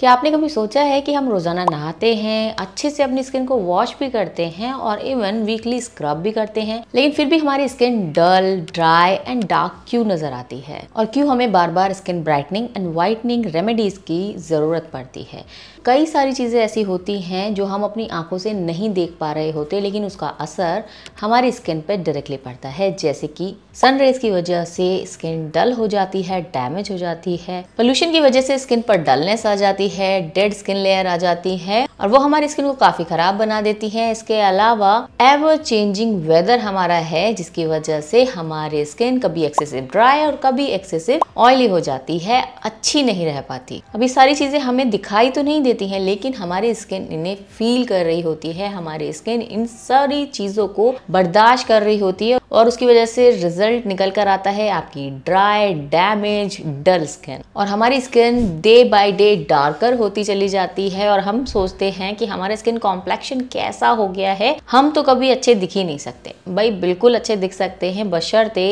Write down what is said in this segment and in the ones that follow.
कि आपने कभी सोचा है कि हम रोज़ाना नहाते हैं अच्छे से अपनी स्किन को वॉश भी करते हैं और इवन वीकली स्क्रब भी करते हैं लेकिन फिर भी हमारी skin dull dry and dark क्यों नजर आती है और क्यों हमें बार बार skin brightening and whitening remedies की ज़रूरत पड़ती है कई सारी चीज़ें ऐसी होती हैं जो हम अपनी आंखों से नहीं देख पा रहे होते लेकिन उसका असर हमारी स्किन पर डायरेक्टली पड़ता है जैसे कि सनरेज की वजह से स्किन डल हो जाती है डैमेज हो जाती है पोल्यूशन की वजह से स्किन पर डलनेस आ जाती है डेड स्किन लेयर आ जाती है और वो हमारी स्किन को काफी खराब बना देती है इसके अलावा एवर चेंजिंग वेदर हमारा है जिसकी वजह से हमारी स्किन कभी एक्सेसिव ड्राई और कभी एक्सेसिव ऑयली हो जाती है अच्छी नहीं रह पाती अभी सारी चीजें हमें दिखाई तो नहीं देती हैं लेकिन हमारी स्किन इन्हें फील कर रही होती है हमारी स्किन इन सारी चीजों को बर्दाश्त कर रही होती है और उसकी वजह से रिजल्ट निकल कर आता है आपकी ड्राई डैमेज डल स्किन और हमारी skin day by day darker होती चली जाती है और हम सोचते हैं कि हमारे स्किन कॉम्प्लेक्शन कैसा हो गया है हम तो कभी अच्छे दिख ही नहीं सकते भाई बिल्कुल अच्छे दिख सकते हैं बशर्ते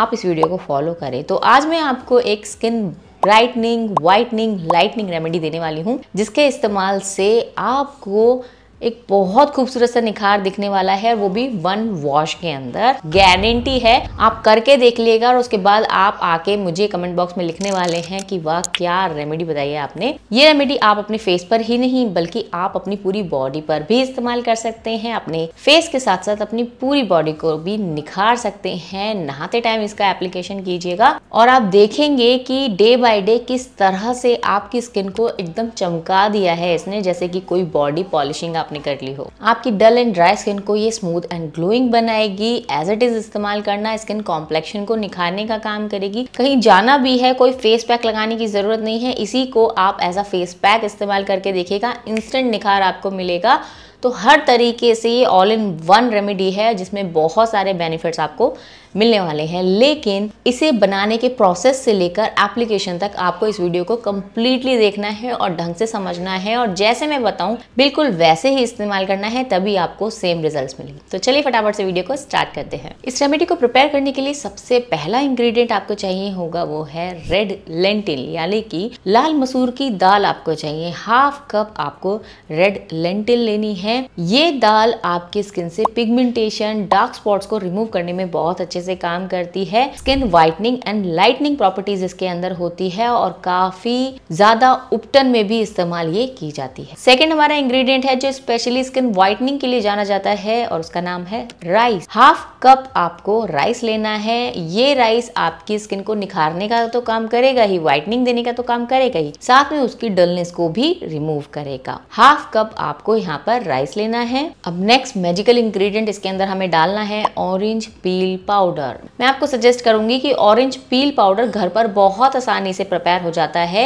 आप इस वीडियो को फॉलो करें तो आज मैं आपको एक skin brightening whitening lightening remedy देने वाली हूँ जिसके इस्तेमाल से आपको एक बहुत खूबसूरत सा निखार दिखने वाला है वो भी वन वॉश के अंदर गारंटी है आप करके देख लिएगा और उसके बाद आप आके मुझे कमेंट बॉक्स में लिखने वाले हैं कि वह क्या रेमेडी बताई है आपने ये रेमेडी आप अपने फेस पर ही नहीं बल्कि आप अपनी पूरी बॉडी पर भी इस्तेमाल कर सकते हैं अपने फेस के साथ साथ अपनी पूरी बॉडी को भी निखार सकते हैं नहाते टाइम इसका एप्लीकेशन कीजिएगा और आप देखेंगे कि डे बाय डे किस तरह से आपकी स्किन को एकदम चमका दिया है इसने जैसे कि कोई बॉडी पॉलिशिंग आप आपने कर ली हो आपकी डल एंड ड्राई स्किन को ये स्मूथ एंड ग्लोइंग बनाएगी एज इट इज इस्तेमाल करना स्किन कॉम्प्लेक्शन को निखारने का काम करेगी कहीं जाना भी है कोई फेस पैक लगाने की जरूरत नहीं है इसी को आप एज अ फेस पैक इस्तेमाल करके देखेगा इंस्टेंट निखार आपको मिलेगा तो हर तरीके से ये ऑल इन वन रेमेडी है जिसमें बहुत सारे बेनिफिट्स आपको मिलने वाले हैं लेकिन इसे बनाने के प्रोसेस से लेकर एप्लीकेशन तक आपको इस वीडियो को कम्प्लीटली देखना है और ढंग से समझना है और जैसे मैं बताऊँ बिल्कुल वैसे ही इस्तेमाल करना है तभी आपको सेम रिजल्ट मिलेंगे तो चलिए फटाफट से वीडियो को स्टार्ट करते हैं इस रेमेडी को प्रिपेयर करने के लिए सबसे पहला इंग्रेडिएंट आपको चाहिए होगा वो है रेड लेंटिल यानी कि लाल मसूर की दाल आपको चाहिए हाफ कप आपको रेड लेंटिल लेनी है ये दाल आपके स्किन से पिगमेंटेशन डार्क स्पॉट्स को रिमूव करने में बहुत अच्छे से काम करती है skin whitening and lightening properties इसके अंदर होती है और काफी ज्यादा उपटन में भी इस्तेमाल ये की जाती है सेकेंड हमारा इंग्रेडिएंट है जो स्पेशली स्किन व्हाइटनिंग के लिए जाना जाता है और उसका नाम है राइस हाफ कप आपको राइस लेना है ये राइस आपकी स्किन को निखारने का तो काम करेगा ही व्हाइटनिंग देने का तो काम करेगा ही साथ में उसकी डलनेस को भी रिमूव करेगा हाफ कप आपको यहाँ पर राइस लेना है अब नेक्स्ट मैजिकल इंग्रेडिएंट इसके अंदर हमें डालना है ऑरेंज पील पाउडर पाउडर मैं आपको सजेस्ट करूंगी कि ऑरेंज पील पाउडर घर पर बहुत आसानी से प्रिपेयर हो जाता है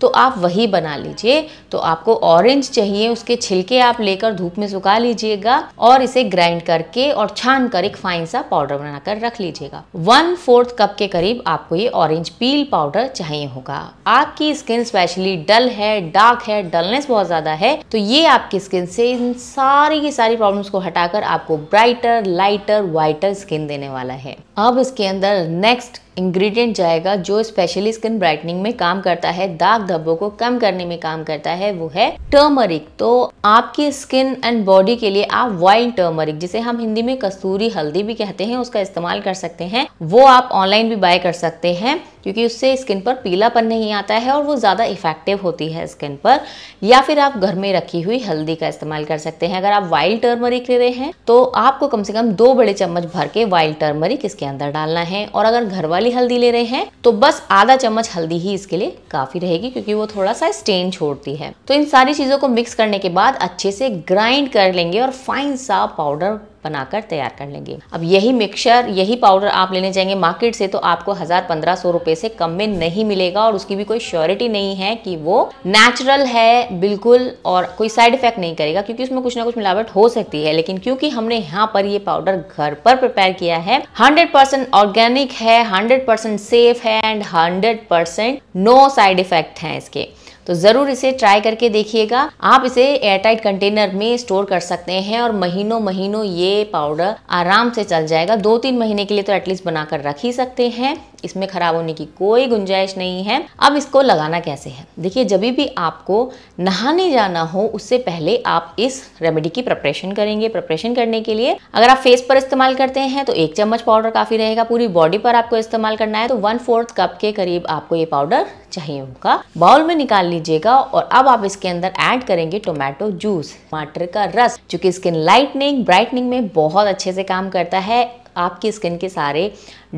तो आप वही बना लीजिए तो आपको ऑरेंज चाहिए उसके छिलके आप लेकर धूप में सुखा लीजिएगा और इसे ग्राइंड करके और छान कर एक फाइन सा पाउडर बनाकर रख लीजिएगा वन फोर्थ कप के करीब आपको ये ऑरेंज पील पाउडर चाहिए होगा आपकी स्किन स्पेशली डल है डार्क है डलनेस बहुत ज्यादा है तो ये आपकी स्किन से इन सारी की सारी प्रॉब्लम को हटाकर आपको ब्राइटर लाइटर व्हाइटर स्किन देने वाला है अब इसके अंदर नेक्स्ट इंग्रेडिएंट जाएगा जो स्पेशली स्किन ब्राइटनिंग में काम करता है दाग धब्बों को कम करने में काम करता है वो है टर्मरिक तो आपकी स्किन एंड बॉडी के लिए आप वाइल्ड टर्मरिक जिसे हम हिंदी में कस्तूरी हल्दी भी कहते हैं उसका इस्तेमाल कर सकते हैं वो आप ऑनलाइन भी बाय कर सकते हैं क्योंकि उससे स्किन पर पीलापन नहीं आता है और वो ज़्यादा इफेक्टिव होती है स्किन पर या फिर आप घर में रखी हुई हल्दी का इस्तेमाल कर सकते हैं अगर आप वाइल्ड टर्मरिक ले रहे हैं तो आपको कम से कम दो बड़े चम्मच भर के वाइल्ड टर्मरिक इसके अंदर डालना है और अगर घर वाली हल्दी ले रहे हैं तो बस आधा चम्मच हल्दी ही इसके लिए काफ़ी रहेगी क्योंकि वो थोड़ा सा स्टेन छोड़ती है तो इन सारी चीज़ों को मिक्स करने के बाद अच्छे से ग्राइंड कर लेंगे और फाइन सा पाउडर बनाकर तैयार कर लेंगे अब यही मिक्सचर यही पाउडर आप लेने जाएंगे मार्केट से तो आपको हज़ार पंद्रह सौ रुपए से कम में नहीं मिलेगा और उसकी भी कोई श्योरिटी नहीं है कि वो नेचुरल है बिल्कुल और कोई साइड इफेक्ट नहीं करेगा क्योंकि उसमें कुछ ना कुछ मिलावट हो सकती है लेकिन क्योंकि हमने यहाँ पर ये पाउडर घर पर प्रिपेयर किया है हंड्रेड परसेंट ऑर्गेनिक है हंड्रेड परसेंट सेफ है and hundred percent no side effect है इसके तो ज़रूर इसे ट्राई करके देखिएगा आप इसे एयरटाइट कंटेनर में स्टोर कर सकते हैं और महीनों महीनों ये पाउडर आराम से चल जाएगा दो तीन महीने के लिए तो एटलीस्ट बनाकर रख ही सकते हैं इसमें ख़राब होने की कोई गुंजाइश नहीं है अब इसको लगाना कैसे है देखिए जब भी आपको नहाने जाना हो उससे पहले आप इस रेमेडी की प्रिपरेशन करेंगे प्रिपरेशन करने के लिए अगर आप फेस पर इस्तेमाल करते हैं तो एक चम्मच पाउडर काफ़ी रहेगा पूरी बॉडी पर आपको इस्तेमाल करना है तो वन फोर्थ कप के करीब आपको ये पाउडर चाहिए होगा बाउल में निकाल लीजिएगा और अब आप इसके अंदर ऐड करेंगे टोमेटो जूस टमाटर का रस जो कि स्किन लाइटनिंग ब्राइटनिंग में बहुत अच्छे से काम करता है आपकी स्किन के सारे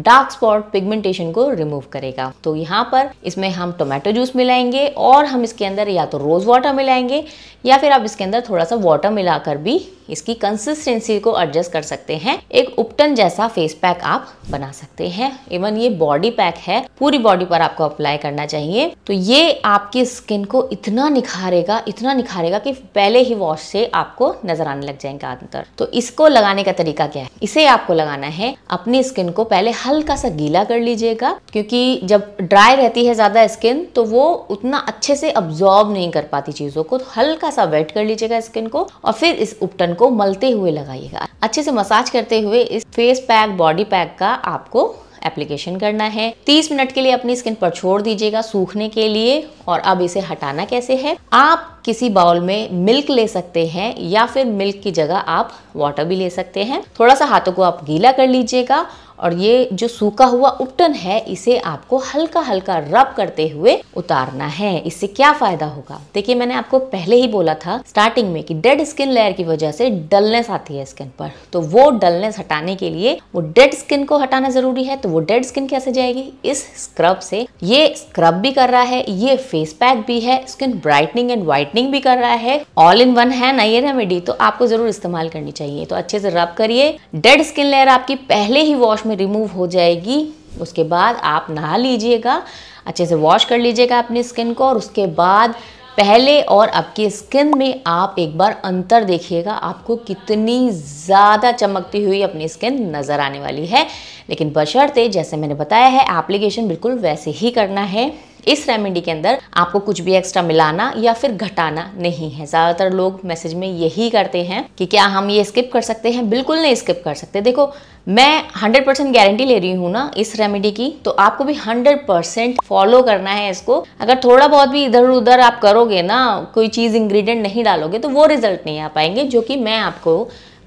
डार्क स्पॉट पिगमेंटेशन को रिमूव करेगा तो यहाँ पर इसमें हम टोमेटो जूस मिलाएंगे और हम इसके अंदर या तो रोज़ वाटर मिलाएंगे या फिर आप इसके अंदर थोड़ा सा वाटर मिलाकर भी इसकी कंसिस्टेंसी को एडजस्ट कर सकते हैं एक उपटन जैसा फेस पैक आप बना सकते हैं इवन ये बॉडी पैक है पूरी बॉडी पर आपको अप्लाई करना चाहिए तो ये आपकी स्किन को इतना निखारेगा इतना निखारेगा कि पहले ही वॉश से आपको नजर आने लग जाएंगे अंतर तो इसको लगाने का तरीका क्या है इसे आपको लगाना है अपनी स्किन को पहले हल्का सा गीला कर लीजिएगा क्योंकि जब ड्राई रहती है ज़्यादा स्किन तो वो उतना अच्छे से अब्जॉर्ब नहीं कर पाती चीज़ों को तो हल्का सा वेट कर लीजिएगा स्किन को और फिर इस उपटन को मलते हुए लगाइएगा अच्छे से मसाज करते हुए इस फेस पैक बॉडी पैक का आपको एप्लीकेशन करना है 30 मिनट के लिए अपनी स्किन पर छोड़ दीजिएगा सूखने के लिए और अब इसे हटाना कैसे है आप किसी बाउल में मिल्क ले सकते हैं या फिर मिल्क की जगह आप वाटर भी ले सकते हैं थोड़ा सा हाथों को आप गीला कर लीजिएगा और ये जो सूखा हुआ उपटन है इसे आपको हल्का हल्का रब करते हुए उतारना है इससे क्या फायदा होगा देखिए मैंने आपको पहले ही बोला था स्टार्टिंग में कि डेड स्किन लेयर की वजह से डलनेस आती है स्किन पर तो वो डलनेस हटाने के लिए वो डेड स्किन को हटाना जरूरी है तो वो डेड स्किन कैसे जाएगी इस स्क्रब से ये स्क्रब भी कर रहा है ये फेस पैक भी है स्किन ब्राइटनिंग एंड व्हाइटनिंग भी कर रहा है ऑल इन वन है ना ये रेमेडी तो आपको जरूर इस्तेमाल करनी चाहिए तो अच्छे से रब करिए डेड स्किन लेयर आपकी पहले ही वॉश में रिमूव हो जाएगी उसके बाद आप नहा लीजिएगा अच्छे से वॉश कर लीजिएगा अपनी स्किन को और उसके बाद पहले और अब की स्किन में आप एक बार अंतर देखिएगा आपको कितनी ज़्यादा चमकती हुई अपनी स्किन नज़र आने वाली है लेकिन बशर्ते जैसे मैंने बताया है एप्लीकेशन बिल्कुल वैसे ही करना है इस रेमेडी के अंदर आपको कुछ भी एक्स्ट्रा मिलाना या फिर घटाना नहीं है ज़्यादातर लोग मैसेज में यही करते हैं कि क्या हम ये स्किप कर सकते हैं बिल्कुल नहीं स्किप कर सकते देखो मैं 100% परसेंट गारंटी ले रही हूँ ना इस रेमेडी की तो आपको भी 100% परसेंट फॉलो करना है इसको अगर थोड़ा बहुत भी इधर उधर आप करोगे ना कोई चीज़ इंग्रेडिएंट नहीं डालोगे तो वो रिजल्ट नहीं आ पाएंगे जो कि मैं आपको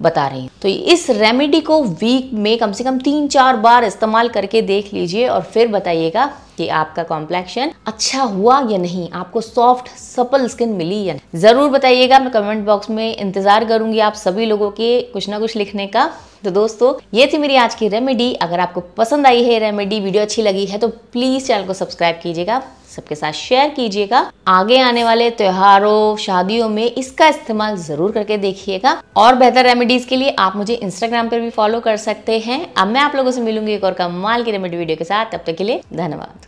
बता रही हूँ तो इस रेमेडी को वीक में कम से कम तीन चार बार इस्तेमाल करके देख लीजिए और फिर बताइएगा कि आपका कॉम्प्लेक्शन अच्छा हुआ या नहीं आपको सॉफ्ट सपल स्किन मिली या नहीं ज़रूर बताइएगा मैं कमेंट बॉक्स में इंतज़ार करूंगी आप सभी लोगों के कुछ ना कुछ लिखने का तो दोस्तों ये थी मेरी आज की रेमेडी अगर आपको पसंद आई है रेमेडी वीडियो अच्छी लगी है तो प्लीज़ चैनल को सब्सक्राइब कीजिएगा सबके साथ शेयर कीजिएगा आगे आने वाले त्योहारों शादियों में इसका इस्तेमाल ज़रूर करके देखिएगा और बेहतर रेमेडीज़ के लिए आप मुझे इंस्टाग्राम पर भी फॉलो कर सकते हैं अब मैं आप लोगों से मिलूंगी एक और कमाल की रेमेडी वीडियो के साथ तब तक के लिए धन्यवाद